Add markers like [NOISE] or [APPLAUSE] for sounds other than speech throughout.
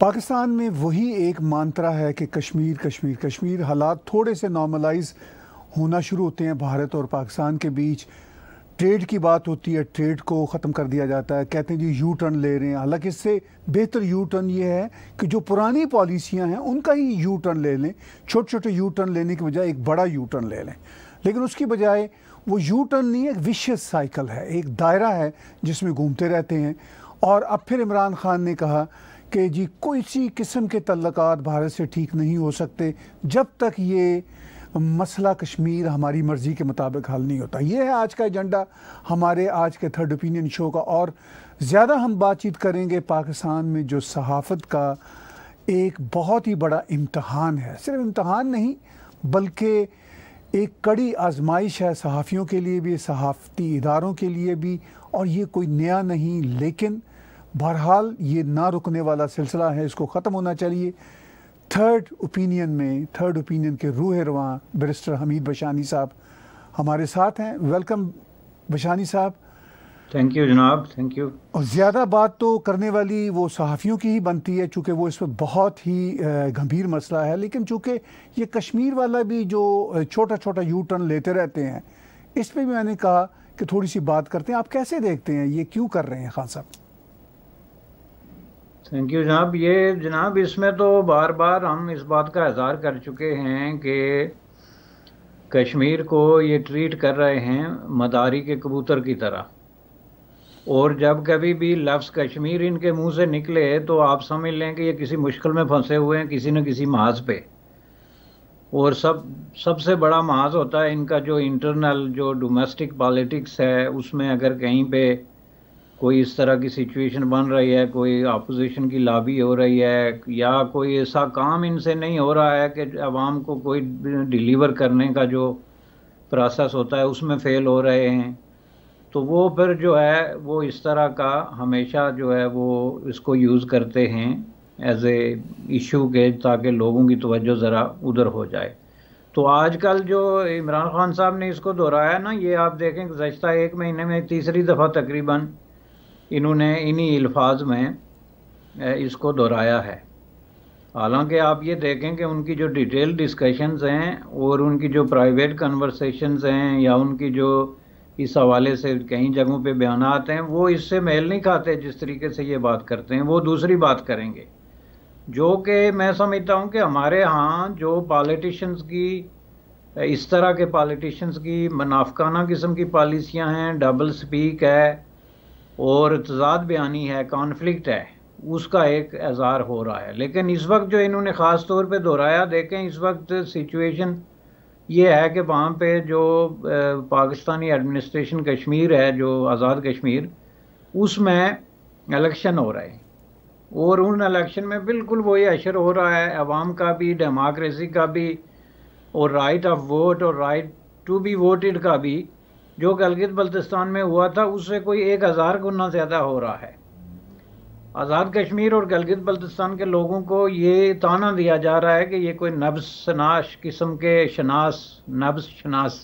पाकिस्तान में वही एक मांत्रा है कि कश्मीर कश्मीर कश्मीर हालात थोड़े से नॉर्मलाइज होना शुरू होते हैं भारत और पाकिस्तान के बीच ट्रेड की बात होती है ट्रेड को ख़त्म कर दिया जाता है कहते हैं जी यू टर्न ले रहे हैं हालांकि इससे बेहतर यू टर्न ये है कि जो पुरानी पॉलिसियां हैं उनका ही यू टर्न ले लें छोटे छोटे यू टर्न लेने के बजाय एक बड़ा यू टर्न ले लें लेकिन उसकी बजाय वो यू टर्न नहीं एक विशेष साइकिल है एक दायरा है जिसमें घूमते रहते हैं और अब फिर इमरान खान ने कहा कि जी कोई सी किस्म के तल्लक भारत से ठीक नहीं हो सकते जब तक ये मसला कश्मीर हमारी मर्ज़ी के मुताबिक हल नहीं होता ये है आज का एजेंडा हमारे आज के थर्ड ओपिनियन शो का और ज़्यादा हम बातचीत करेंगे पाकिस्तान में जो सहाफ़त का एक बहुत ही बड़ा इम्तहान है सिर्फ इम्तहान नहीं बल्कि एक कड़ी आजमाइश है सहाफ़ियों के लिए भी सहाफ़ती इदारों के लिए भी और ये कोई नया नहीं लेकिन बहरहाल ये ना रुकने वाला सिलसिला है इसको ख़त्म होना चाहिए थर्ड ओपिनियन में थर्ड ओपिनियन के रूह रवान बरिस्टर हमीद बशानी साहब हमारे साथ हैं welcome Bashani Sahab thank you जनाब थैंक यू और ज़्यादा बात तो करने वाली वो सहाफ़ियों की ही बनती है चूँकि वो इस पर बहुत ही गंभीर मसला है लेकिन चूँकि ये कश्मीर वाला भी जो छोटा छोटा यू टर्न लेते रहते हैं इस पर भी मैंने कहा कि थोड़ी सी बात करते हैं आप कैसे देखते हैं ये क्यों कर रहे हैं खान साहब थैंक यू जनाब ये जनाब इसमें तो बार बार हम इस बात का इजहार कर चुके हैं कि कश्मीर को ये ट्रीट कर रहे हैं मदारी के कबूतर की तरह और जब कभी भी लफ्ज़ कश्मीर इनके मुंह से निकले तो आप समझ लें कि ये किसी मुश्किल में फंसे हुए हैं किसी न किसी महाज पे और सब सबसे बड़ा महाज होता है इनका जो इंटरनल जो डोमेस्टिक पॉलिटिक्स है उसमें अगर कहीं पे कोई इस तरह की सिचुएशन बन रही है कोई अपोजिशन की लाबी हो रही है या कोई ऐसा काम इनसे नहीं हो रहा है कि आवाम को कोई डिलीवर करने का जो प्रोसेस होता है उसमें फ़ेल हो रहे हैं तो वो फिर जो है वो इस तरह का हमेशा जो है वो इसको यूज़ करते हैं एज ए इशू के ताकि लोगों की तवज्जो ज़रा उधर हो जाए तो आजकल जो इमरान खान साहब ने इसको दोहराया ना ये आप देखें गुजशत एक महीने में तीसरी दफ़ा तकरीबन इन्होंने इन्हीं अल्फाज में इसको दोहराया है हालांकि आप ये देखें कि उनकी जो डिटेल डिस्कशंस हैं और उनकी जो प्राइवेट कन्वर्सेशंस हैं या उनकी जो इस हवाले से कई जगहों पे बयान आते हैं वो इससे मेल नहीं खाते जिस तरीके से ये बात करते हैं वो दूसरी बात करेंगे जो कि मैं समझता हूँ कि हमारे यहाँ जो पॉलिटिशन्स की इस तरह के पॉलिटिशन्स की मुनाफकाना किस्म की पॉलिसियाँ हैं डबल स्पीक है और तजाद बयानी है कॉन्फ्लिक्ट है उसका एक एज़ार हो रहा है लेकिन इस वक्त जो इन्होंने ख़ास तौर पर दोहराया देखें इस वक्त सिचुएशन ये है कि वहाँ पर जो पाकिस्तानी एडमिनिस्ट्रेशन कश्मीर है जो आज़ाद कश्मीर उसमें इलेक्शन हो रहा है और उन इलेक्शन में बिल्कुल वही अशर हो रहा है अवाम का भी डेमोक्रेसी का भी और राइट ऑफ वोट और राइट टू बी वोटेड का भी जो गलगित बल्तिस्तान में हुआ था उससे कोई एक हज़ार गुना ज़्यादा हो रहा है आज़ाद कश्मीर और गलगित बल्तिस्तान के लोगों को ये ताना दिया जा रहा है कि ये कोई नब्स शनाश किस्म के शनास नब्स शनास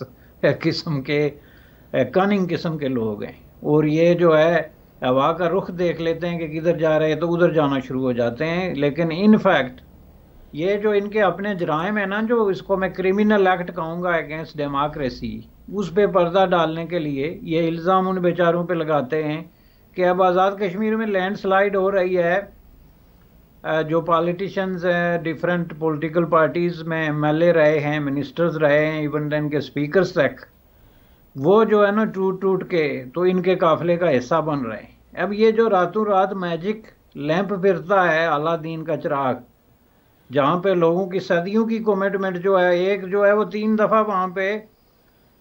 किस्म के कनिंग किस्म के लोग हैं और ये जो है हवा का रुख देख लेते हैं कि किधर जा रहे हैं तो उधर जाना शुरू हो जाते हैं लेकिन इनफैक्ट ये जो इनके अपने जराइम है ना जो इसको मैं क्रिमिनल एक्ट कहूँगा अगेंस्ट डेमोक्रेसी उस पे पर्दा डालने के लिए ये इल्ज़ाम उन बेचारों पे लगाते हैं कि अब आज़ाद कश्मीर में लैंडस्लाइड हो रही है जो पॉलिटिशियंस हैं डिफरेंट पॉलिटिकल पार्टीज़ में एम रहे हैं मिनिस्टर्स रहे हैं इवन दैन के स्पीकर्स तक वो जो है ना टूट टूट के तो इनके काफिले का हिस्सा बन रहे हैं अब ये जो रातों रात मैजिक लैंप फिरता है अला दीन का चिराग जहाँ पे लोगों की सदियों की कमिटमेंट जो है एक जो है वो तीन दफ़ा वहाँ पे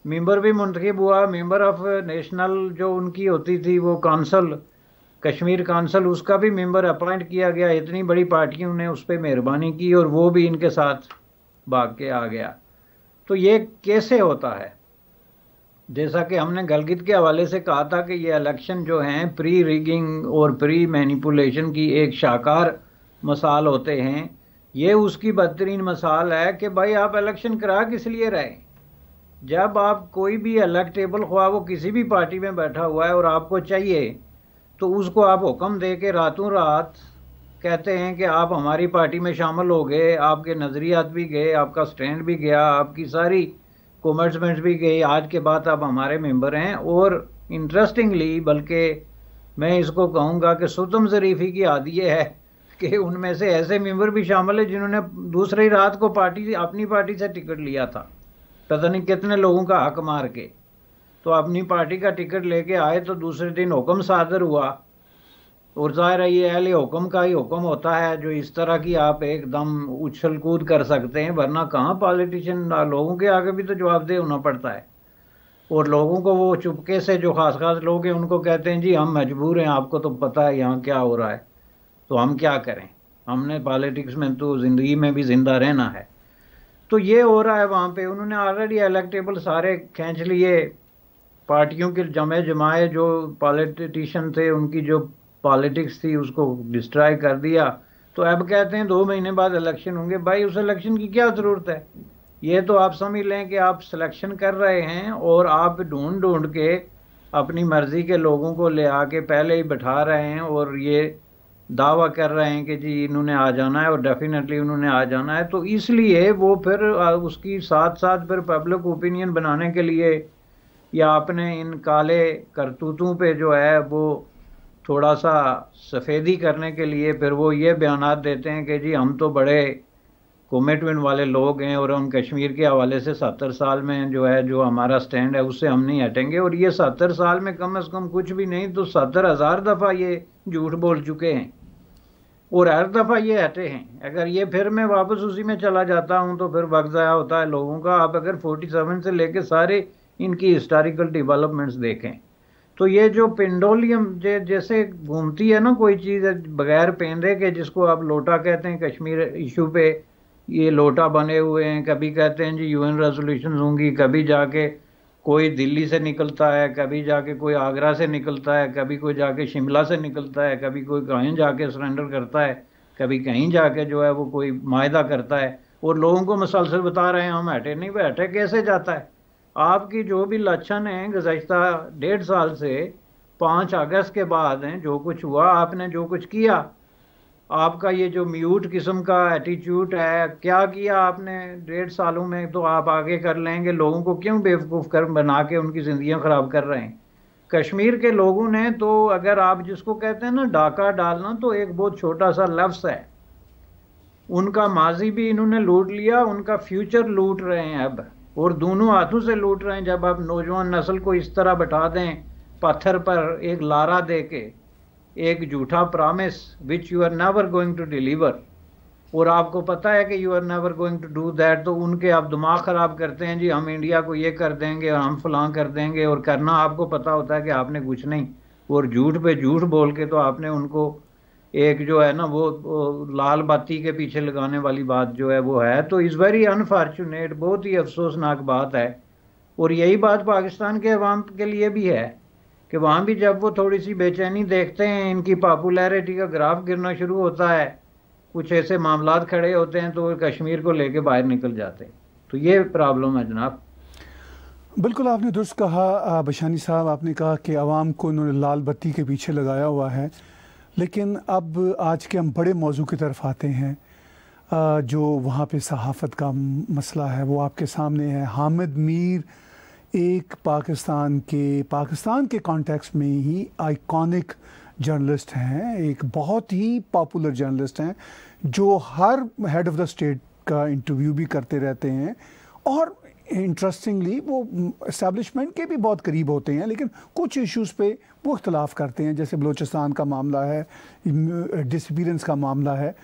मेंबर भी मुंतखब हुआ मेंबर ऑफ नेशनल जो उनकी होती थी वो काउंसल कश्मीर काउंसल उसका भी मेंबर अपॉइंट किया गया इतनी बड़ी पार्टियों ने उस पर मेहरबानी की और वो भी इनके साथ भाग के आ गया तो ये कैसे होता है जैसा कि हमने गलगित के हवाले से कहा था कि ये इलेक्शन जो हैं प्री रिगिंग और प्री मैनिपुलेशन की एक शाकार मसाल होते हैं ये उसकी बदतरीन मसाल है कि भाई आप इलेक्शन करा किस लिए रहें जब आप कोई भी इलेक्टेबल ख्वा वो किसी भी पार्टी में बैठा हुआ है और आपको चाहिए तो उसको आप हुक्म दे के रातों रात कहते हैं कि आप हमारी पार्टी में शामिल हो गए आपके नज़रियात भी गए आपका स्टैंड भी गया आपकी सारी कमेंट्समेंट्स भी गई आज के बाद आप हमारे मेंबर हैं और इंटरेस्टिंगली बल्कि मैं इसको कहूँगा कि सुतम शरीफी की आदि ये है कि उनमें से ऐसे मेंबर भी शामिल है जिन्होंने दूसरी रात को पार्टी अपनी पार्टी से टिकट लिया था पता नहीं कितने लोगों का हक मार के तो अपनी पार्टी का टिकट लेके आए तो दूसरे दिन हुक्म सादर हुआ और जाहिर है ये अहले हुक्म का ही हुक्म होता है जो इस तरह की आप एकदम उछल कूद कर सकते हैं वरना कहाँ पॉलिटिशियन लोगों के आगे भी तो जवाबदेह होना पड़ता है और लोगों को वो चुपके से जो खास खास लोग हैं उनको कहते हैं जी हम मजबूर हैं आपको तो पता है यहाँ क्या हो रहा है तो हम क्या करें हमने पॉलिटिक्स में तो ज़िंदगी में भी ज़िंदा रहना है तो ये हो रहा है वहाँ पे उन्होंने ऑलरेडी इलेक्टेबल सारे खींच लिए पार्टियों के जमे जमाए जो पॉलिटिशियन थे उनकी जो पॉलिटिक्स थी उसको डिस्ट्रॉय कर दिया तो अब कहते हैं दो महीने बाद इलेक्शन होंगे भाई उस इलेक्शन की क्या ज़रूरत है ये तो आप समझ लें कि आप सिलेक्शन कर रहे हैं और आप ढूंढ ढूंढ के अपनी मर्ज़ी के लोगों को ले आके पहले ही बैठा रहे हैं और ये दावा कर रहे हैं कि जी इन्होंने आ जाना है और डेफिनेटली उन्होंने आ जाना है तो इसलिए वो फिर उसकी साथ साथ फिर पब्लिक ओपिनियन बनाने के लिए या अपने इन काले करतूतों पे जो है वो थोड़ा सा सफ़ेदी करने के लिए फिर वो ये बयान देते हैं कि जी हम तो बड़े कोमेटमेंट वाले लोग हैं और हम कश्मीर के हवाले से सत्तर साल में जो है जो हमारा स्टैंड है उससे हम नहीं हटेंगे और ये सत्तर साल में कम से कम कुछ भी नहीं तो सत्तर हज़ार दफ़ा ये झूठ बोल चुके हैं और हर दफ़ा ये हटे हैं अगर ये फिर मैं वापस उसी में चला जाता हूँ तो फिर वक्त ज़ाया होता है लोगों का आप अगर फोर्टी से लेकर सारे इनकी हिस्टारिकल डेवलपमेंट्स देखें तो ये जो पेंडोलियम जे, जैसे घूमती है ना कोई चीज़ बगैर पेंडे के जिसको आप लोटा कहते हैं कश्मीर इशू पे ये लोटा बने हुए हैं कभी कहते हैं जी यूएन रेजोल्यूशन होंगी कभी जाके कोई दिल्ली से निकलता है कभी जाके कोई आगरा से निकलता है कभी कोई जाके शिमला से निकलता है कभी कोई कहीं जाके सरेंडर करता है कभी कहीं जाके जो है वो कोई माहा करता है और लोगों को मसलसल बता रहे हैं हम हटे नहीं बैठे कैसे जाता है आपकी जो भी लक्षण हैं गुजशत डेढ़ साल से पाँच अगस्त के बाद हैं जो कुछ हुआ आपने जो कुछ किया आपका ये जो म्यूट किस्म का एटीट्यूड है क्या किया आपने डेढ़ सालों में तो आप आगे कर लेंगे लोगों को क्यों बेवकूफ़ कर बना के उनकी ज़िंदियाँ ख़राब कर रहे हैं कश्मीर के लोगों ने तो अगर आप जिसको कहते हैं ना डाका डालना तो एक बहुत छोटा सा लफ्स है उनका माजी भी इन्होंने लूट लिया उनका फ्यूचर लूट रहे हैं अब और दोनों हाथों से लूट रहे हैं जब आप नौजवान नस्ल को इस तरह बैठा दें पत्थर पर एक लारा दे के एक झूठा promise which you are never going to deliver और आपको पता है कि you are never going to do that तो उनके आप दिमाग ख़राब करते हैं जी हम इंडिया को ये कर देंगे और हम फलां कर देंगे और करना आपको पता होता है कि आपने कुछ नहीं और झूठ पे झूठ बोल के तो आपने उनको एक जो है ना वो लाल बाती के पीछे लगाने वाली बात जो है वो है तो इज़ वेरी अनफॉर्चुनेट बहुत ही अफसोसनाक बात है और यही बात पाकिस्तान के अवाम के लिए भी है कि वहाँ भी जब वो थोड़ी सी बेचैनी देखते हैं इनकी पॉपुलैरिटी का ग्राफ गिरना शुरू होता है कुछ ऐसे मामला खड़े होते हैं तो कश्मीर को लेके बाहर निकल जाते हैं तो ये प्रॉब्लम है जनाब बिल्कुल आपने दुरुस्त कहा बशानी साहब आपने कहा कि आवाम को उन्होंने लाल बत्ती के पीछे लगाया हुआ है लेकिन अब आज के हम बड़े मौजू की तरफ आते हैं जो वहाँ पे सहाफ़त का मसला है वो आपके सामने है हामिद मीर एक पाकिस्तान के पाकिस्तान के कॉन्टेक्स्ट में ही आइकॉनिक जर्नलिस्ट हैं एक बहुत ही पॉपुलर जर्नलिस्ट हैं जो हर हेड ऑफ़ द स्टेट का इंटरव्यू भी करते रहते हैं और इंटरेस्टिंगली वो इस्टेब्लिशमेंट के भी बहुत करीब होते हैं लेकिन कुछ इश्यूज पे वो इख्तलाफ करते हैं जैसे बलूचिस्तान का मामला है डिसपीरेंस का मामला है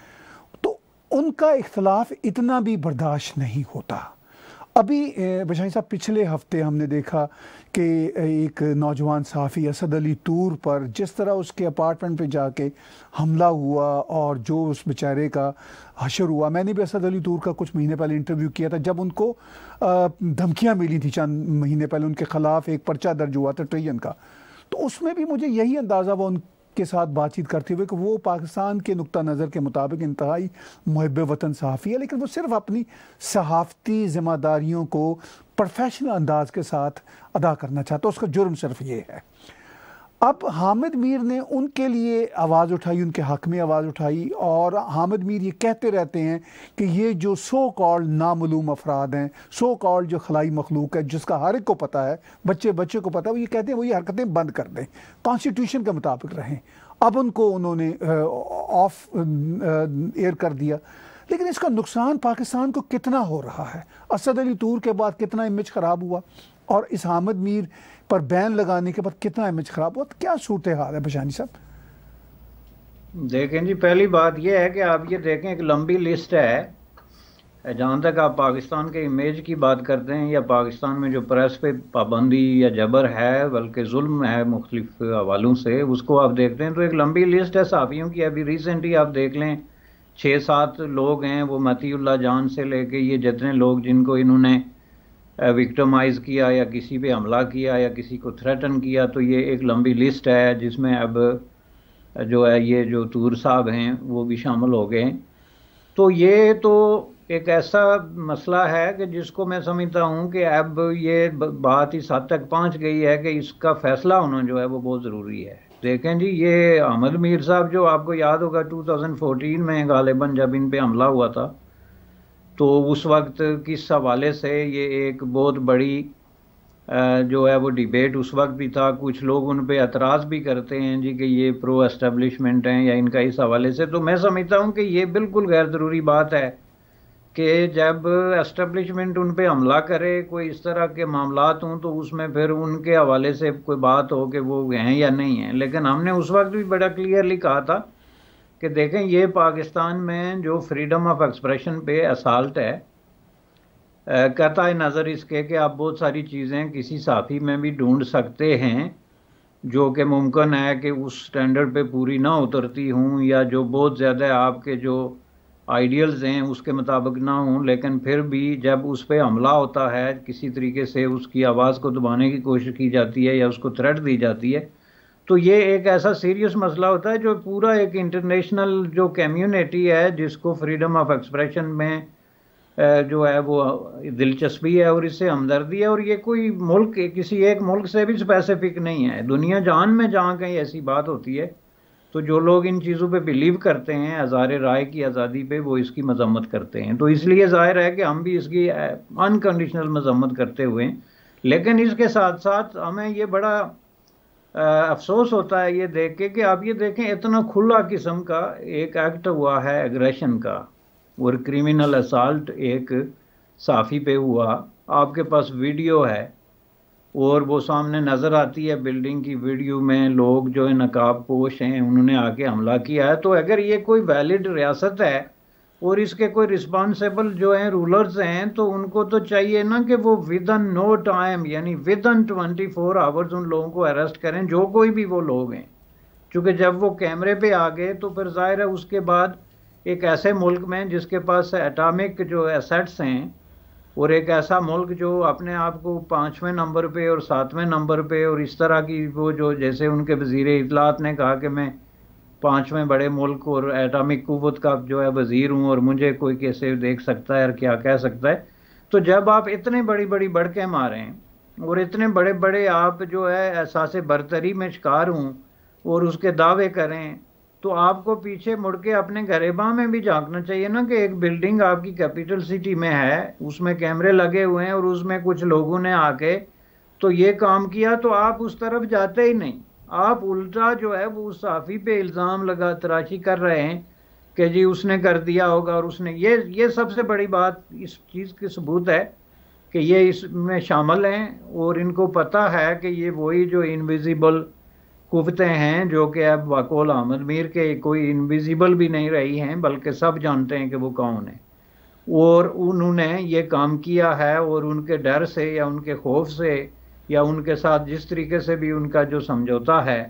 तो उनका इख्तलाफ इतना भी बर्दाश्त नहीं होता अभी बशाही साहब पिछले हफ्ते हमने देखा कि एक नौजवान साफ़ी असद अली तूर पर जिस तरह उसके अपार्टमेंट पे जाके हमला हुआ और जो उस बेचारे का हशर हुआ मैंने भी असद अली तूर का कुछ महीने पहले इंटरव्यू किया था जब उनको धमकियां मिली थी चंद महीने पहले उनके ख़िलाफ़ एक पर्चा दर्ज हुआ था ट्रेन का तो उसमें भी मुझे यही अंदाज़ा वो उन के साथ बातचीत करते हुए कि वो पाकिस्तान के नुक़ नज़र के मुताबिक इंतहाई महब वतन सहाफ़ी है लेकिन वो सिर्फ अपनी सहाफ़ती ज़िम्मेदारियों को प्रोफेशनल अंदाज के साथ अदा करना चाहता है उसका जुर्म सिर्फ ये है अब हामिद मीर ने उनके लिए आवाज़ उठाई उनके हक में आवाज़ उठाई और हामिद मीर ये कहते रहते हैं कि ये जो सो कॉल नामूम अफराद हैं सो कॉल जो खलाई मखलूक है जिसका हर एक को पता है बच्चे बच्चे को पता है वो ये कहते हैं वो ये हरकतें बंद कर दें कॉन्स्टिट्यूशन के मुताबिक रहें अब उनको उन्होंने ऑफ एयर कर दिया लेकिन इसका नुकसान पाकिस्तान को कितना हो रहा है असद अली तूर के बाद कितना इमेज ख़राब हुआ और इस हामिद मीर पर बैन लगाने के बाद कितना इमेज खराब हुआ तो क्या सूरत हाल है बशानी साहब देखें जी पहली बात यह है कि आप ये देखें एक लंबी लिस्ट है जहाँ तक आप पाकिस्तान के इमेज की बात करते हैं या पाकिस्तान में जो प्रेस पे पाबंदी या जबर है बल्कि जुल्म है मुख्तलिफ हवालों से उसको आप देखते हैं तो एक लंबी लिस्ट है साफियों की अभी रिसेंटली आप देख लें छः सात लोग हैं वो मतील्ला जान से लेके ये जितने लोग जिनको इन्होंने विक्टमाइज किया या किसी पे हमला किया या किसी को थ्रेटन किया तो ये एक लंबी लिस्ट है जिसमें अब जो है ये जो तूर साहब हैं वो भी शामिल हो गए हैं तो ये तो एक ऐसा मसला है कि जिसको मैं समझता हूँ कि अब ये बात इस हद तक पहुँच गई है कि इसका फैसला होना जो है वो बहुत ज़रूरी है देखें जी ये अहमद मीर साहब जो आपको याद होगा 2014 में गालिबा जब इन पे हमला हुआ था तो उस वक्त किस हवाले से ये एक बहुत बड़ी जो है वो डिबेट उस वक्त भी था कुछ लोग उन पर एतराज़ भी करते हैं जी कि ये प्रो एस्टेब्लिशमेंट हैं या इनका इस हवाले से तो मैं समझता हूँ कि ये बिल्कुल गैर ज़रूरी बात है कि जब एस्टेब्लिशमेंट उन पर हमला करे कोई इस तरह के मामला हों तो उसमें फिर उनके हवाले से कोई बात हो कि वो हैं या नहीं हैं लेकिन हमने उस वक्त भी बड़ा क्लियरली कहा था कि देखें ये पाकिस्तान में जो फ्रीडम ऑफ एक्सप्रेशन पे असाल्ट है कहता है नज़र इसके कि आप बहुत सारी चीज़ें किसी साथी में भी ढूंढ सकते हैं जो कि मुमकिन है कि उस स्टैंडर्ड पे पूरी ना उतरती हूँ या जो बहुत ज़्यादा आपके जो आइडियल्स हैं उसके मुताबिक ना हों लेकिन फिर भी जब उस पर हमला होता है किसी तरीके से उसकी आवाज़ को दबाने की कोशिश की जाती है या उसको थ्रेट दी जाती है तो ये एक ऐसा सीरियस मसला होता है जो पूरा एक इंटरनेशनल जो कम्युनिटी है जिसको फ्रीडम ऑफ एक्सप्रेशन में जो है वो दिलचस्पी है और इससे हमदर्दी है और ये कोई मुल्क किसी एक मुल्क से भी स्पेसिफिक नहीं है दुनिया जान में जहाँ कहीं ऐसी बात होती है तो जो लोग इन चीज़ों पे बिलीव करते हैं हज़ार राय की आज़ादी पे वो इसकी मजम्मत करते हैं तो इसलिए ज़ाहिर है कि हम भी इसकी अनकंडीशनल मजम्मत करते हुए लेकिन इसके साथ साथ हमें ये बड़ा अफसोस होता है ये देख के कि आप ये देखें इतना खुला किस्म का एक एक्ट हुआ है एग्रेशन का और क्रिमिनल असल्ट एक साफ़ी पे हुआ आपके पास वीडियो है और वो सामने नज़र आती है बिल्डिंग की वीडियो में लोग जो है नकाब पोश हैं उन्होंने आके हमला किया है तो अगर ये कोई वैलिड रियासत है और इसके कोई रिस्पॉन्सिबल जो हैं रूलर्स हैं तो उनको तो चाहिए ना कि वो विद इन नो टाइम यानी within twenty four hours उन लोगों को अरेस्ट करें जो कोई भी वो लोग हैं क्योंकि जब वो कैमरे पे आ गए तो फिर ज़ाहिर है उसके बाद एक ऐसे मुल्क में जिसके पास एटॉमिक जो एसेट्स हैं और एक ऐसा मुल्क जो अपने आप को पाँचवें नंबर पे और सातवें नंबर पे और इस तरह की वो जो जैसे उनके वजीर इतलात ने कहा कि मैं पांचवें बड़े मुल्क और एटॉमिक कुवत का जो है वजीर हूँ और मुझे कोई कैसे देख सकता है और क्या कह सकता है तो जब आप इतने बड़ी बड़ी बड़कें मारें और इतने बड़े बड़े आप जो है एहसास बरतरी में शिकार हूँ और उसके दावे करें तो आपको पीछे मुड़ के अपने गरीबा में भी झांकना चाहिए ना कि एक बिल्डिंग आपकी कैपिटल सिटी में है उसमें कैमरे लगे हुए हैं और उसमें कुछ लोगों ने आके तो ये काम किया तो आप उस तरफ जाते ही नहीं आप उल्टा जो है वो साफ़ी पे इल्ज़ाम लगा तराशी कर रहे हैं कि जी उसने कर दिया होगा और उसने ये ये सबसे बड़ी बात इस चीज़ की सबूत है कि ये इसमें शामिल हैं और इनको पता है कि ये वही जो इनविजिबल कुवतें हैं जो कि अब वाकोल अहमद मीर के कोई इनविजिबल भी नहीं रही हैं बल्कि सब जानते हैं कि वो कौन है और उन्होंने ये काम किया है और उनके डर से या उनके खौफ से या उनके साथ जिस तरीके से भी उनका जो समझौता है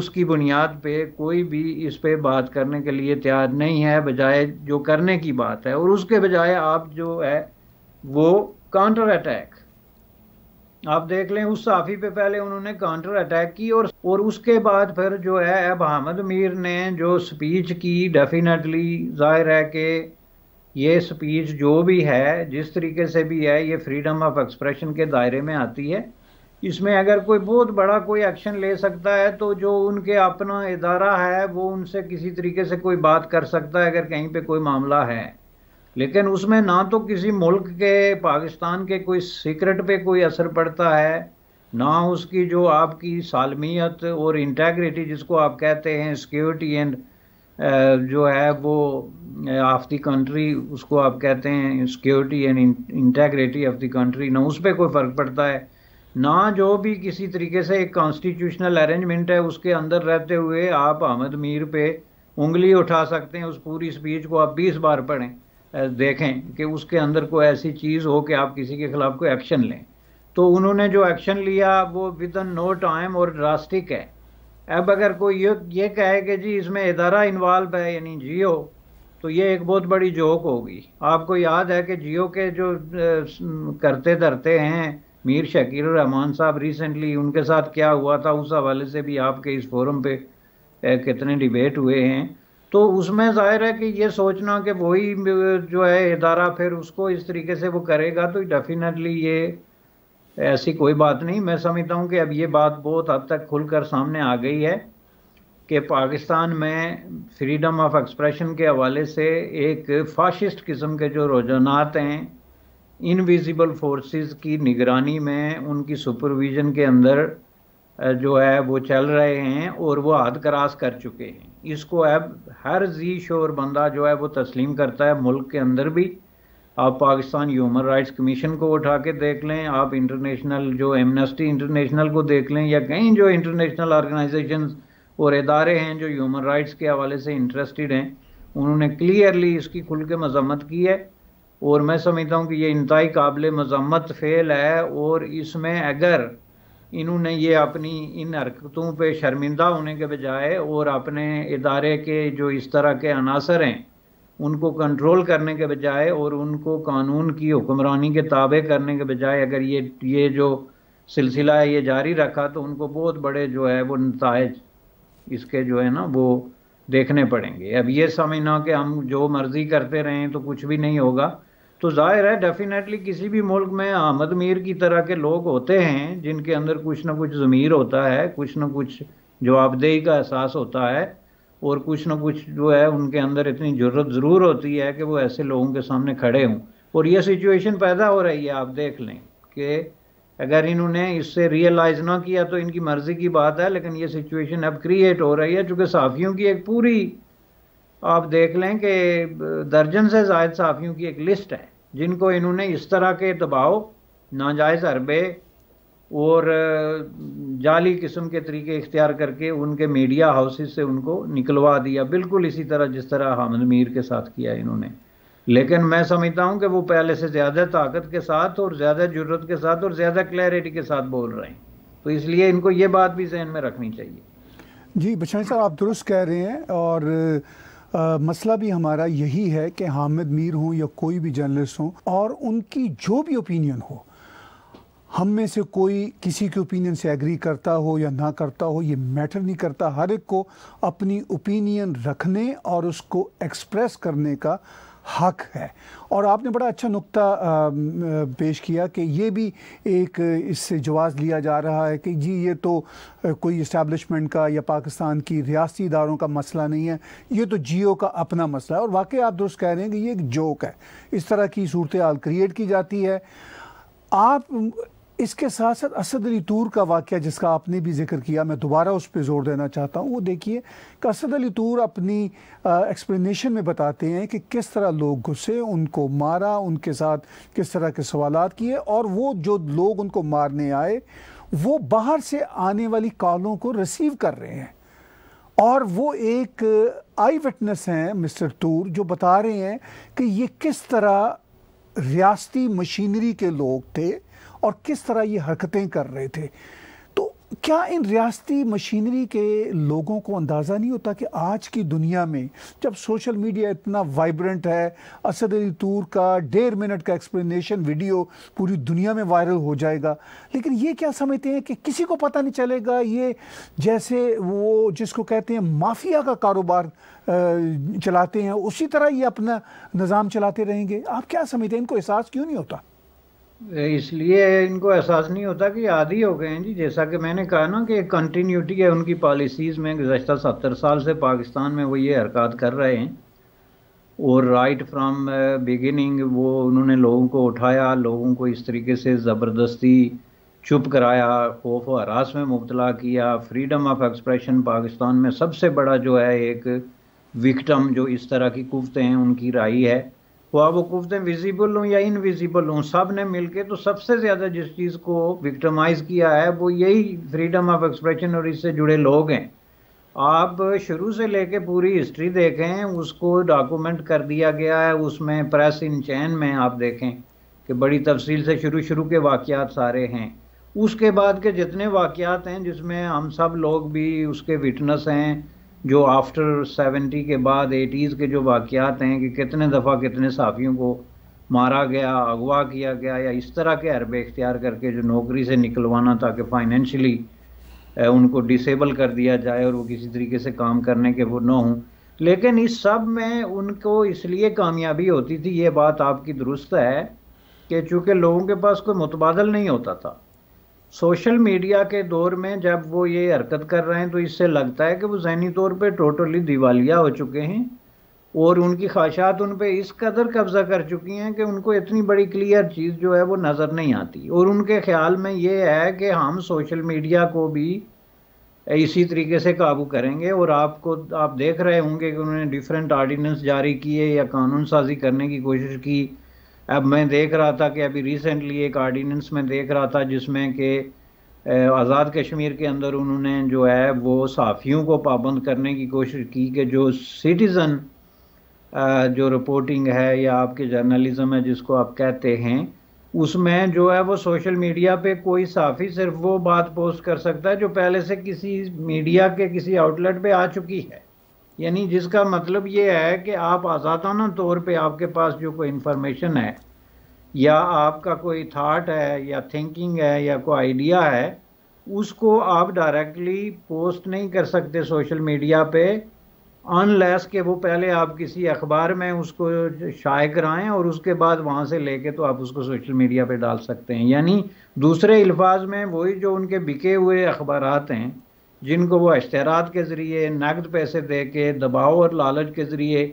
उसकी बुनियाद पे कोई भी इस पे बात करने के लिए तैयार नहीं है बजाय जो करने की बात है और उसके बजाय आप जो है वो काउंटर अटैक आप देख लें उस साफ़ी पे पहले उन्होंने काउंटर अटैक की और और उसके बाद फिर जो है अब हामद मीर ने जो स्पीच की डेफिनेटली जाहिर है कि ये स्पीच जो भी है जिस तरीके से भी है ये फ्रीडम ऑफ एक्सप्रेशन के दायरे में आती है इसमें अगर कोई बहुत बड़ा कोई एक्शन ले सकता है तो जो उनके अपना इदारा है वो उनसे किसी तरीके से कोई बात कर सकता है अगर कहीं पे कोई मामला है लेकिन उसमें ना तो किसी मुल्क के पाकिस्तान के कोई सीक्रेट पे कोई असर पड़ता है ना उसकी जो आपकी सालमियत और इंटेग्रिटी जिसको आप कहते हैं सिक्योरिटी एंड जो है वो ऑफ द कंट्री उसको आप कहते हैं security and integrity of the country ना उस पर कोई फ़र्क पड़ता है ना जो भी किसी तरीके से एक कॉन्स्टिट्यूशनल अरेंजमेंट है उसके अंदर रहते हुए आप अहमद मीर पे उंगली उठा सकते हैं उस पूरी स्पीच को आप 20 बार पढ़ें देखें कि उसके अंदर कोई ऐसी चीज़ हो कि आप किसी के ख़िलाफ़ कोई एक्शन लें तो उन्होंने जो एक्शन लिया वो विद इन नो टाइम और ड्रास्टिक है अब अगर कोई ये ये कहे कि जी इसमें इदारा इन्वॉल्व है यानी जियो तो ये एक बहुत बड़ी जोक होगी आपको याद है कि जियो के जो करते धरते हैं मीर शकीर रहमान साहब रिसेंटली उनके साथ क्या हुआ था उस हवाले से भी आपके इस फोरम पे कितने डिबेट हुए हैं तो उसमें जाहिर है कि ये सोचना कि वही जो है इदारा फिर उसको इस तरीके से वो करेगा तो डेफिनेटली ये ऐसी कोई बात नहीं मैं समझता हूँ कि अब ये बात बहुत हद तक खुलकर सामने आ गई है कि पाकिस्तान में फ्रीडम ऑफ एक्सप्रेशन के हवाले से एक फाशिस्ट किस्म के जो रुझानात हैं इनविजिबल फोर्सेस की निगरानी में उनकी सुपरविज़न के अंदर जो है वो चल रहे हैं और वो हद क्रास कर चुके हैं इसको अब हर जी शोर बंदा जो है वो तस्लीम करता है मुल्क के अंदर भी आप पाकिस्तान ह्यूमन राइट्स कमीशन को उठा के देख लें आप इंटरनेशनल जो एमनेस्टी इंटरनेशनल को देख लें या कहीं जो इंटरनेशनल ऑर्गेनाइजेशन और इदारे हैं जो ह्यूमन राइट्स के हवाले से इंटरेस्टेड हैं उन्होंने क्लियरली इसकी खुल के मजम्मत की है और मैं समझता हूँ कि ये इंतहाई काबिल मजम्मत फेल है और इसमें अगर इन्होंने ये अपनी इन हरकतों पर शर्मिंदा होने के बजाय और अपने इदारे के जो इस तरह के अनासर हैं उनको कंट्रोल करने के बजाय और उनको कानून की हुक्मरानी के ताबे करने के बजाय अगर ये ये जो सिलसिला है ये जारी रखा तो उनको बहुत बड़े जो है वो नतज इसके जो है ना वो देखने पड़ेंगे अब ये समझना कि हम जो मर्ज़ी करते रहें तो कुछ भी नहीं होगा तो जाहिर है डेफिनेटली किसी भी मुल्क में अहमद मीर की तरह के लोग होते हैं जिनके अंदर कुछ ना कुछ ज़मीर होता है कुछ ना कुछ जवाबदेही का एहसास होता है और कुछ ना कुछ जो है उनके अंदर इतनी ज़रूरत ज़रूर होती है कि वो ऐसे लोगों के सामने खड़े हों और ये सिचुएशन पैदा हो रही है आप देख लें कि अगर इन्होंने इससे रियलाइज़ ना किया तो इनकी मर्ज़ी की बात है लेकिन ये सिचुएशन अब क्रिएट हो रही है चूँकि साफ़ियों की एक पूरी आप देख लें कि दर्जन से जायद साफ़ियों की एक लिस्ट है जिनको इन्होंने इस तरह के दबाव नाजायज़ अरबे और जाली किस्म के तरीके इख्तियार करके उनके मीडिया हाउसेस से उनको निकलवा दिया बिल्कुल इसी तरह जिस तरह हामिद मीर के साथ किया इन्होंने लेकिन मैं समझता हूं कि वो पहले से ज़्यादा ताकत के साथ और ज़्यादा जरूरत के साथ और ज़्यादा क्लैरिटी के साथ बोल रहे हैं तो इसलिए इनको ये बात भी जहन में रखनी चाहिए जी बशाई साहब आप दुरुस्त कह रहे हैं और आ, मसला भी हमारा यही है कि हामिद मीर हों या कोई भी जर्नलिस्ट हों और उनकी जो भी ओपिनियन हो हम में से कोई किसी के ओपिनियन से एग्री करता हो या ना करता हो ये मैटर नहीं करता हर एक को अपनी ओपिनियन रखने और उसको एक्सप्रेस करने का हक है और आपने बड़ा अच्छा नुक्ता पेश किया कि ये भी एक इससे जवाब लिया जा रहा है कि जी ये तो कोई इस्टेबलिशमेंट का या पाकिस्तान की रियासी इदारों का मसला नहीं है ये तो जियो का अपना मसला है और वाकई आप दुरुस्त कह रहे हैं कि ये एक जोक है इस तरह की सूरत हाल क्रिएट की जाती है आप इसके साथ साथ असद अली तूर का वाक़ जिसका आपने भी जिक्र किया मैं दोबारा उस पर ज़ोर देना चाहता हूँ वो देखिए कि असद अली तूर अपनी एक्सप्लेनेशन में बताते हैं कि किस तरह लोग घुसे उनको मारा उनके साथ किस तरह के सवाल किए और वो जो लोग उनको मारने आए वो बाहर से आने वाली कॉलों को रिसीव कर रहे हैं और वो एक आई विटनेस हैं मिस्टर तूर जो बता रहे हैं कि ये किस तरह रियाती मशीनरी के लोग थे और किस तरह ये हरकतें कर रहे थे तो क्या इन रियासती मशीनरी के लोगों को अंदाज़ा नहीं होता कि आज की दुनिया में जब सोशल मीडिया इतना वाइब्रेंट है असद अली तूर का डेढ़ मिनट का एक्सप्लेनेशन वीडियो पूरी दुनिया में वायरल हो जाएगा लेकिन ये क्या समझते हैं कि किसी को पता नहीं चलेगा ये जैसे वो जिसको कहते हैं माफिया का कारोबार चलाते हैं उसी तरह ये अपना निज़ाम चलाते रहेंगे आप क्या समझते हैं इनको एहसास क्यों नहीं होता इसलिए इनको एहसास नहीं होता कि आदि हो गए हैं जी जैसा कि मैंने कहा ना कि कंटिन्यूटी है उनकी पॉलिसीज़ में गुजशत सत्तर साल से पाकिस्तान में वो ये हरकत कर रहे हैं और राइट फ्राम बिगिनिंग वो उन्होंने लोगों को उठाया लोगों को इस तरीके से ज़बरदस्ती चुप कराया खौफ व हरास में मुबतला किया फ्रीडम ऑफ एक्सप्रेशन पाकिस्तान में सबसे बड़ा जो है एक विक्टम जो इस तरह की कुफ्तें हैं उनकी राय है ख्वाब वो विजिबल हों या इनविजिबल हों सब ने मिलकर तो सबसे ज़्यादा जिस चीज़ को विक्टमाइज किया है वो यही फ्रीडम ऑफ एक्सप्रेशन और इससे जुड़े लोग हैं आप शुरू से लेके पूरी हिस्ट्री देखें उसको डॉक्यूमेंट कर दिया गया है उसमें प्रेस इन चैन में आप देखें कि बड़ी तफसील से शुरू शुरू के वाक़ात सारे हैं उसके बाद के जितने वाक़ात हैं जिसमें हम सब लोग भी उसके विटनेस हैं जो आफ्टर सेवेंटी के बाद एटीज़ के जो वाक़ात हैं कि कितने दफ़ा कितने साफियों को मारा गया अगवा किया गया या इस तरह के अरबे इख्तियार करके जो नौकरी से निकलवाना ताकि फाइनेंशली उनको डिसेबल कर दिया जाए और वो किसी तरीके से काम करने के वो ना हों लेकिन इस सब में उनको इसलिए कामयाबी होती थी ये बात आपकी दुरुस्त है कि चूँकि लोगों के पास कोई मुतबादल नहीं होता था सोशल मीडिया के दौर में जब वो ये हरकत कर रहे हैं तो इससे लगता है कि वो जहनी तौर पे टोटली दिवालिया हो चुके हैं और उनकी ख्वाहिशात उन पर इस कदर कब्ज़ा कर चुकी हैं कि उनको इतनी बड़ी क्लियर चीज़ जो है वो नज़र नहीं आती और उनके ख्याल में ये है कि हम सोशल मीडिया को भी इसी तरीके से काबू करेंगे और आपको आप देख रहे होंगे कि उन्होंने डिफरेंट आर्डीनेंस जारी किए या कानून साजी करने की कोशिश की अब मैं देख रहा था कि अभी रिसेंटली एक आर्डीनेंस में देख रहा था जिसमें कि आज़ाद कश्मीर के अंदर उन्होंने जो है वो साफ़ियों को पाबंद करने की कोशिश की कि जो सिटीज़न जो रिपोर्टिंग है या आपके जर्नलिज़म है जिसको आप कहते हैं उसमें जो है वो सोशल मीडिया पे कोई साफ़ी सिर्फ वो बात पोस्ट कर सकता है जो पहले से किसी मीडिया के किसी आउटलेट पे आ चुकी है यानी जिसका मतलब ये है कि आप आज़ादाना तौर पे आपके पास जो कोई इंफॉर्मेशन है या आपका कोई थाट है या थिंकिंग है या कोई आइडिया है उसको आप डायरेक्टली पोस्ट नहीं कर सकते सोशल मीडिया पे अनलेस के वो पहले आप किसी अखबार में उसको शाये कराएं और उसके बाद वहाँ से लेके तो आप उसको सोशल मीडिया पे डाल सकते हैं यानी दूसरे अल्फाज में वही जो उनके बिके हुए अखबार हैं जिनको वो इश्तरात के ज़रिए नकद पैसे दे के दबाव और लालच के ज़रिए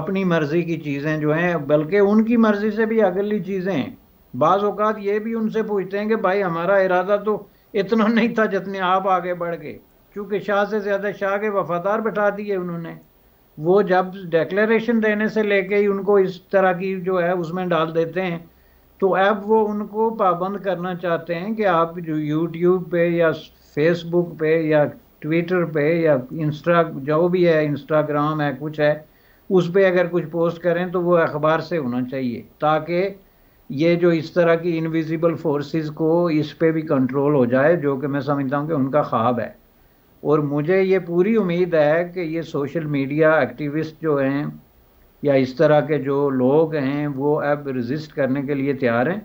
अपनी मर्ज़ी की चीज़ें जो हैं बल्कि उनकी मर्ज़ी से भी अगली चीज़ें बाज़ अवत ये भी उनसे पूछते हैं कि भाई हमारा इरादा तो इतना नहीं था जितने आप आगे बढ़ गए क्योंकि शाह से ज़्यादा शाह के वफादार बैठा दिए उन्होंने वो जब डेक्लेशन देने से लेके ही उनको इस तरह की जो है उसमें डाल देते हैं तो अब वो उनको पाबंद करना चाहते हैं कि आप जो यूट्यूब पे या फेसबुक पे या ट्विटर पे या इंस्टा जो भी है इंस्टाग्राम है कुछ है उस पर अगर कुछ पोस्ट करें तो वो अखबार से होना चाहिए ताकि ये जो इस तरह की इनविजिबल फोर्सेस को इस पे भी कंट्रोल हो जाए जो कि मैं समझता हूँ कि उनका ख्वाब है और मुझे ये पूरी उम्मीद है कि ये सोशल मीडिया एक्टिविस्ट जो हैं या इस तरह के जो लोग हैं वो अब रजिस्ट करने के लिए तैयार हैं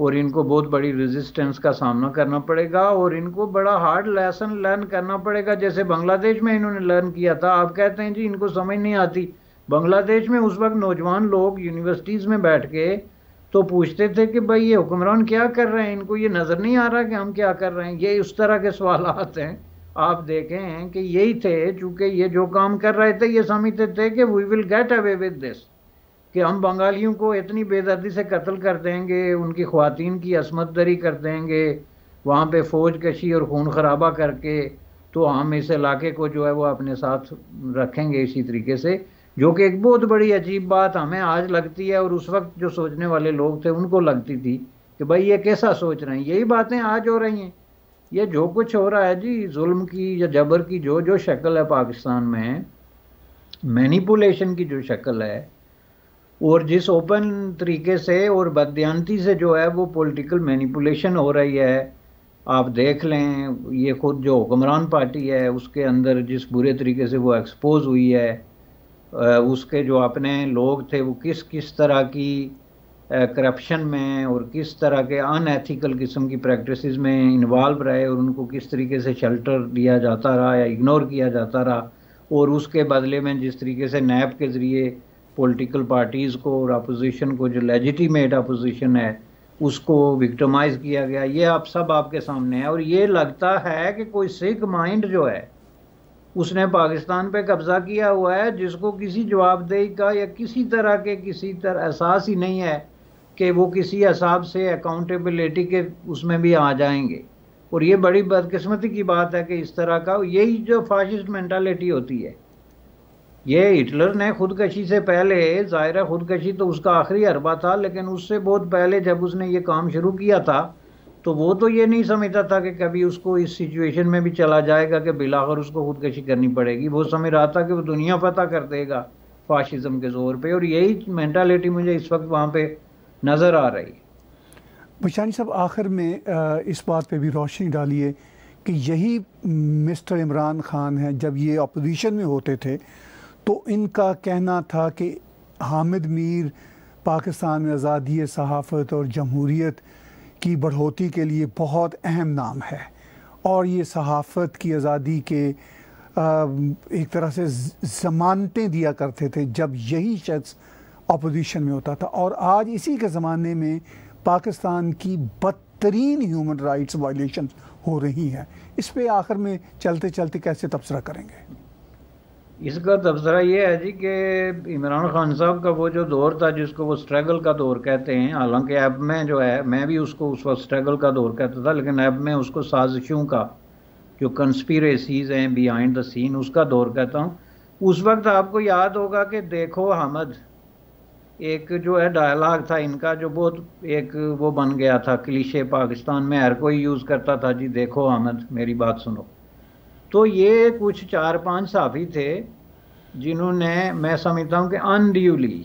और इनको बहुत बड़ी रेजिस्टेंस का सामना करना पड़ेगा और इनको बड़ा हार्ड लेसन लर्न करना पड़ेगा जैसे बांग्लादेश में इन्होंने लर्न किया था आप कहते हैं जी इनको समझ नहीं आती बांग्लादेश में उस वक्त नौजवान लोग यूनिवर्सिटीज़ में बैठ के तो पूछते थे कि भाई ये हुक्मरान क्या कर रहे हैं इनको ये नज़र नहीं आ रहा कि हम क्या कर रहे हैं ये उस तरह के सवाल हैं आप देखें कि यही थे चूँकि ये जो काम कर रहे थे ये समझते थे कि we will get away with this कि हम बंगालियों को इतनी बेदर्दी से कत्ल कर देंगे उनकी खुवान की असमत दरी कर देंगे वहाँ पे फौज कशी और खून खराबा करके तो हम इस इलाके को जो है वो अपने साथ रखेंगे इसी तरीके से जो कि एक बहुत बड़ी अजीब बात हमें आज लगती है और उस वक्त जो सोचने वाले लोग थे उनको लगती थी कि भाई ये कैसा सोच रहे हैं यही बातें आज हो रही हैं ये जो कुछ हो रहा है जी जुल्म की या जबर की जो जो शक्ल है पाकिस्तान में मैनिपुलेशन की जो शक्ल है और जिस ओपन तरीके से और बदयांती से जो है वो पॉलिटिकल मैनिपुलेशन हो रही है आप देख लें ये खुद जो हुक्मरान पार्टी है उसके अंदर जिस बुरे तरीके से वो एक्सपोज हुई है उसके जो अपने लोग थे वो किस किस तरह की करप्शन में और किस तरह के अनएथिकल किस्म की प्रैक्टिसेस में इन्वॉल्व रहे और उनको किस तरीके से शेल्टर दिया जाता रहा या इग्नोर किया जाता रहा और उसके बदले में जिस तरीके से नैब के ज़रिए पॉलिटिकल पार्टीज़ को और अपोजिशन को जो लेजिटिमेट अपोजिशन है उसको विक्टमाइज किया गया ये आप सब आपके सामने है और ये लगता है कि कोई सिख माइंड जो है उसने पाकिस्तान पे कब्जा किया हुआ है जिसको किसी जवाबदेही का या किसी तरह के किसी तरह एहसास ही नहीं है कि वो किसी हिसाब से अकाउंटेबिलिटी के उसमें भी आ जाएंगे और ये बड़ी बदकिस्मती की बात है कि इस तरह का यही जो फाशिस्ट मैंटालिटी होती है ये हिटलर ने खुदकशी से पहले ज़ाहिर खुदकशी तो उसका आखिरी अरबा था लेकिन उससे बहुत पहले जब उसने ये काम शुरू किया था तो वो तो ये नहीं समझता था कि कभी उसको इस सिचुएशन में भी चला जाएगा कि बिलाकर उसको खुदकशी करनी पड़ेगी वो समझ रहा था कि वो दुनिया पता कर देगा फाशिज़म के ज़ोर पे और यही मैंटालिटी मुझे इस वक्त वहाँ पे नज़र आ रही बुशानी साहब आखिर में इस बात पे भी रोशनी डालिए कि यही मिस्टर इमरान खान हैं जब ये अपोजिशन में होते थे तो इनका कहना था कि हामिद मीर पाकिस्तान में आज़ादी सहाफ़त और जमहूरीत की बढ़ोतरी के लिए बहुत अहम नाम है और ये सहाफ़त की आज़ादी के एक तरह से ज़मानतें दिया करते थे जब यही शख्स अपोजिशन में होता था और आज इसी के ज़माने में पाकिस्तान की बदतरीन ह्यूमन राइट्स वायलेशन हो रही हैं इस पर आखिर में चलते चलते कैसे तबसरा करेंगे इसका तबसरा यह है जी कि इमरान खान साहब का वो जो दौर था जिसको वो स्ट्रगल का दौर कहते हैं हालांकि ऐप में जो है मैं भी उसको उस वक्त स्ट्रगल का दौर कहता था लेकिन ऐप में उसको साजिशों का जो कंस्पिरेसीज हैं बिहाइंड द सीन उसका दौर कहता हूँ उस वक्त आपको याद होगा कि देखो हमद एक जो है डायलाग था इनका जो बहुत एक वो बन गया था क्लीशे पाकिस्तान में हर कोई यूज़ करता था जी देखो हमद मेरी बात सुनो तो ये कुछ चार पांच साफी थे जिन्होंने मैं समझता हूँ कि अनड्यूली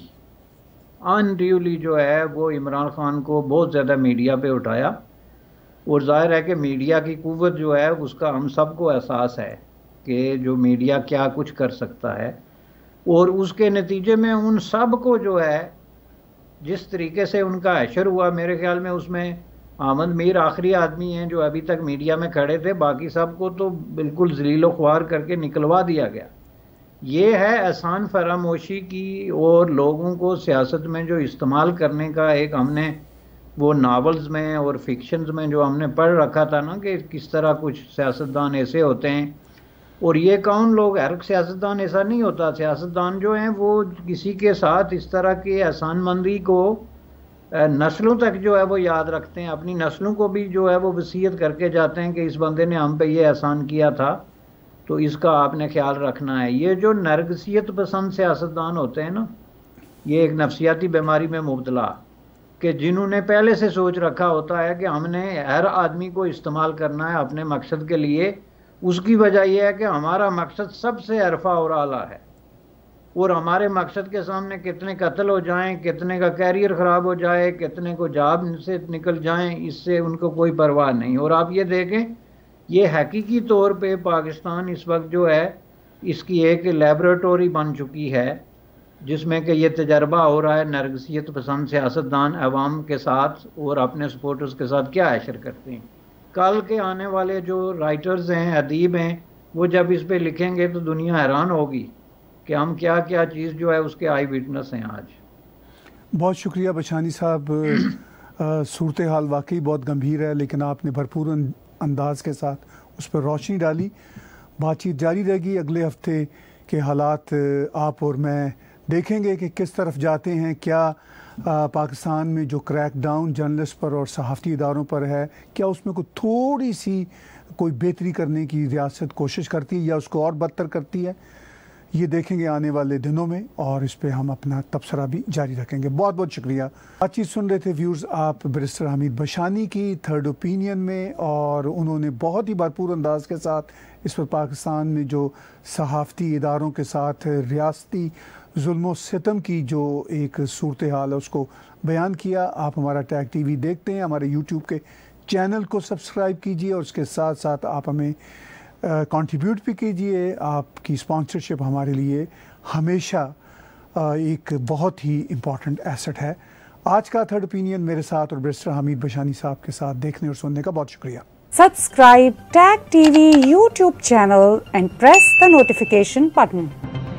अनड्यूली जो है वो इमरान खान को बहुत ज़्यादा मीडिया पे उठाया और जाहिर है कि मीडिया की कुवत जो है उसका हम सबको एहसास है कि जो मीडिया क्या कुछ कर सकता है और उसके नतीजे में उन सब को जो है जिस तरीके से उनका अशर हुआ मेरे ख्याल में उसमें आमद मीर आखिरी आदमी हैं जो अभी तक मीडिया में खड़े थे बाकी सब को तो बिल्कुल जलीलो ख्वार करके निकलवा दिया गया ये है एहसान फरामोशी की और लोगों को सियासत में जो इस्तेमाल करने का एक हमने वो नावल्स में और फिक्शंस में जो हमने पढ़ रखा था ना कि किस तरह कुछ सियासतदान ऐसे होते हैं और ये कौन लोग हर सियासतदान ऐसा नहीं होता सियासतदान जो हैं वो किसी के साथ इस तरह की मंदी को नस्लों तक जो है वो याद रखते हैं अपनी नस्लों को भी जो है वो वसीयत करके जाते हैं कि इस बंदे ने हम पे ये एहसान किया था तो इसका आपने ख्याल रखना है ये जो नरगसियत पसंद सियासतदान होते हैं ना ये एक नफसियाती बीमारी में मुबतला कि जिन्होंने पहले से सोच रखा होता है कि हमने हर आदमी को इस्तेमाल करना है अपने मकसद के लिए उसकी वजह यह है कि हमारा मकसद सबसे अरफा और आला है और हमारे मकसद के सामने कितने कत्ल हो जाएं कितने का कैरियर ख़राब हो जाए कितने को जाब से निकल जाएं इससे उनको कोई परवाह नहीं और आप ये देखें ये हकीकी तौर पे पाकिस्तान इस वक्त जो है इसकी एक लेबोरेटरी बन चुकी है जिसमें कि ये तजर्बा हो रहा है नरगसियत पसंद सियासतदान अवाम के साथ और अपने सपोर्टर्स के साथ क्या आशर करते हैं कल के आने वाले जो राइटर्स हैं अदीब हैं वो जब इस पर लिखेंगे तो दुनिया हैरान होगी कि हम क्या क्या चीज़ जो है उसके आई विटनेस हैं आज बहुत शुक्रिया बशानी साहब [CLEARS THROAT] सूरत हाल वाकई बहुत गंभीर है लेकिन आपने भरपूर अं-, अंदाज के साथ उस पर रोशनी डाली बातचीत जारी रहेगी अगले हफ्ते के हालात आप और मैं देखेंगे कि किस तरफ जाते हैं क्या आ, पाकिस्तान में जो क्रैक डाउन जर्नलिस्ट पर और सहाफ़ती इदारों पर है क्या उसमें कोई थोड़ी सी कोई बेहतरी करने की रियासत कोशिश करती है या उसको और बदतर करती है ये देखेंगे आने वाले दिनों में और इस पर हम अपना तबसरा भी जारी रखेंगे बहुत बहुत शुक्रिया बातचीत सुन रहे थे व्यूर्स आप ब्रिस्टर हमीद बशानी की थर्ड ओपिनियन में और उन्होंने बहुत ही भरपूर अंदाज के साथ इस पर पाकिस्तान में जो सहाफ़ती इदारों के साथ रियासती जुल्म सितम की जो एक सूरत हाल है उसको बयान किया आप हमारा टैग वी देखते हैं हमारे यूट्यूब के चैनल को सब्सक्राइब कीजिए और उसके साथ साथ आप हमें कंट्रीब्यूट भी कीजिए आपकी स्पॉन्सरशिप हमारे लिए हमेशा एक बहुत ही इम्पॉर्टेंट एसेट है आज का थर्ड ओपिनियन मेरे साथ और ब्रिस्टर हमीद बशानी साहब के साथ देखने और सुनने का बहुत शुक्रिया subscribe tag TV YouTube channel and press the notification button